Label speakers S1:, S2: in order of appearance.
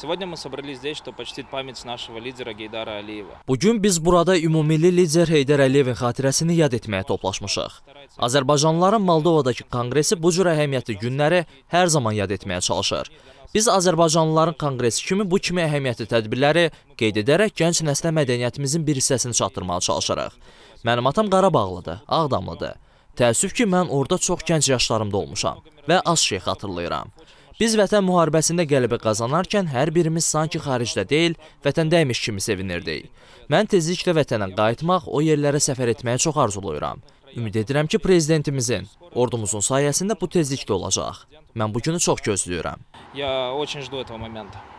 S1: Сегодня мы собрались здесь, чтобы почтить память нашего лидера Гейдара Алиева.
S2: Bugün biz burada ümummilli lider Heydər Əliyevin xatirəsini yad etməyə toplaşmışıq. Azərbaycanlıların Moldovadakı konqresi bu cür əhəmiyyətli günləri hər zaman yad etməyə çalışır. Biz Azərbaycanlıların konqresi kimi bu kimi əhəmiyyətli tədbirləri qeyd edərək gənc nəslə mədəniyyətimizin bir hissəsini çatdırmağa çalışırıq. Mənim atam Qarabağlıdır, Ağdamlıdır. Təəssüf ki, mən orada çox gənc yaşlarımda olmuşam və az şey xatırlayıram. Biz vətən müharibəsində qələbə qazanarkən hər birimiz sanki xaricdə deyil, vətəndəymiş kimi sevinirdik. Mən tezliklə vətənə qayıtmaq, o yerlərə səfər etməyə çox arzulayıram. Ümid edirəm ki, prezidentimizin, ordumuzun sayəsində bu tezlikdə olacaq. Mən bu günü çox gözləyirəm.
S3: Я очень жду этого момента.